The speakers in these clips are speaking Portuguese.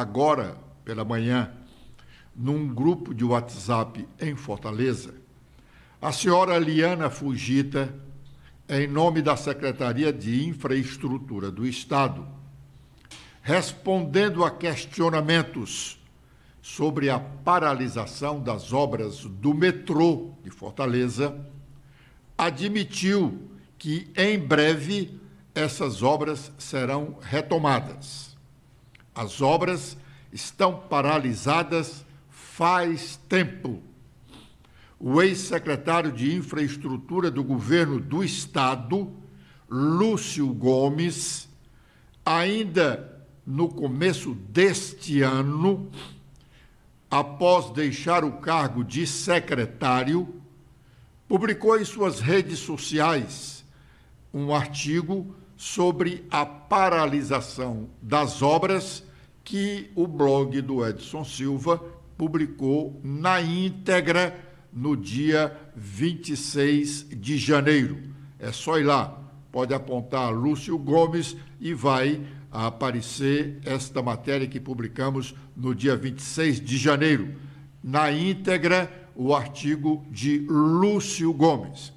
agora pela manhã, num grupo de WhatsApp em Fortaleza, a senhora Liana Fugita, em nome da Secretaria de Infraestrutura do Estado, respondendo a questionamentos sobre a paralisação das obras do metrô de Fortaleza, admitiu que em breve essas obras serão retomadas. As obras estão paralisadas faz tempo. O ex-secretário de Infraestrutura do governo do Estado, Lúcio Gomes, ainda no começo deste ano, após deixar o cargo de secretário, publicou em suas redes sociais um artigo sobre a paralisação das obras que o blog do Edson Silva publicou na íntegra no dia 26 de janeiro. É só ir lá, pode apontar Lúcio Gomes e vai aparecer esta matéria que publicamos no dia 26 de janeiro. Na íntegra, o artigo de Lúcio Gomes.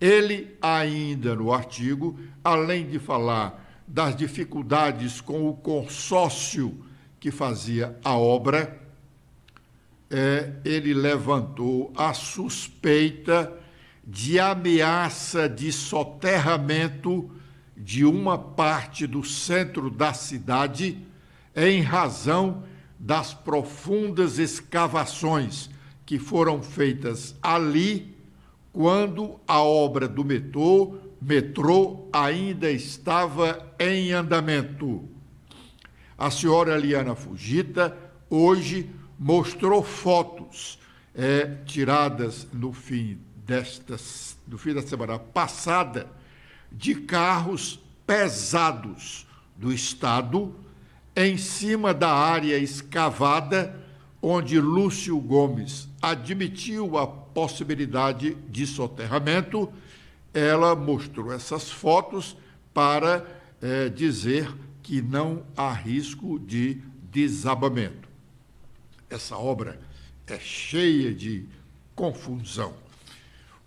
Ele, ainda no artigo, além de falar das dificuldades com o consórcio que fazia a obra, é, ele levantou a suspeita de ameaça de soterramento de uma parte do centro da cidade em razão das profundas escavações que foram feitas ali quando a obra do metrô, metrô ainda estava em andamento. A senhora Liana Fugita hoje mostrou fotos é, tiradas no fim desta no fim da semana passada, de carros pesados do Estado em cima da área escavada onde Lúcio Gomes admitiu a possibilidade de soterramento, ela mostrou essas fotos para é, dizer que não há risco de desabamento. Essa obra é cheia de confusão.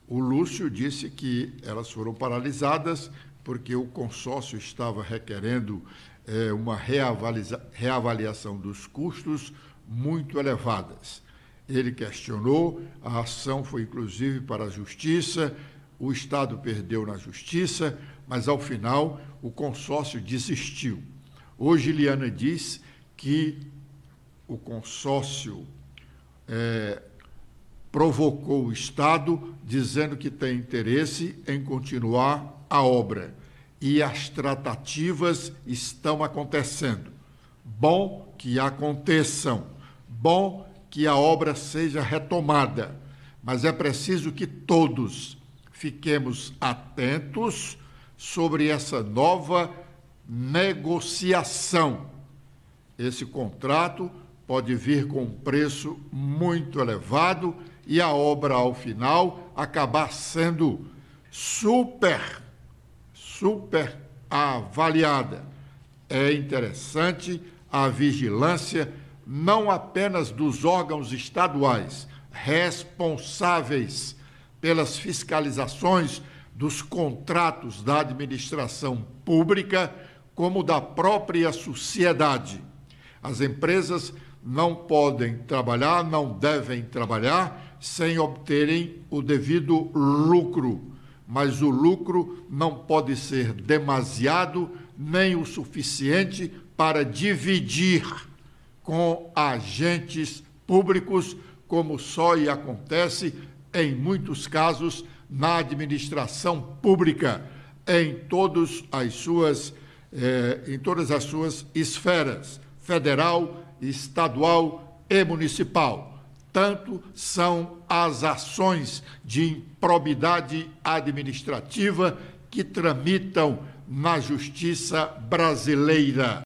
O Lúcio disse que elas foram paralisadas porque o consórcio estava requerendo é, uma reavaliação dos custos muito elevadas. Ele questionou, a ação foi inclusive para a justiça, o Estado perdeu na justiça, mas ao final o consórcio desistiu. Hoje, Liana diz que o consórcio é, provocou o Estado dizendo que tem interesse em continuar a obra. E as tratativas estão acontecendo. Bom que aconteçam. Bom que a obra seja retomada, mas é preciso que todos fiquemos atentos sobre essa nova negociação. Esse contrato pode vir com um preço muito elevado e a obra, ao final, acabar sendo super, super avaliada. É interessante a vigilância não apenas dos órgãos estaduais responsáveis pelas fiscalizações dos contratos da administração pública, como da própria sociedade. As empresas não podem trabalhar, não devem trabalhar sem obterem o devido lucro, mas o lucro não pode ser demasiado nem o suficiente para dividir com agentes públicos, como só e acontece em muitos casos na administração pública, em, as suas, eh, em todas as suas esferas, federal, estadual e municipal. Tanto são as ações de improbidade administrativa que tramitam na justiça brasileira.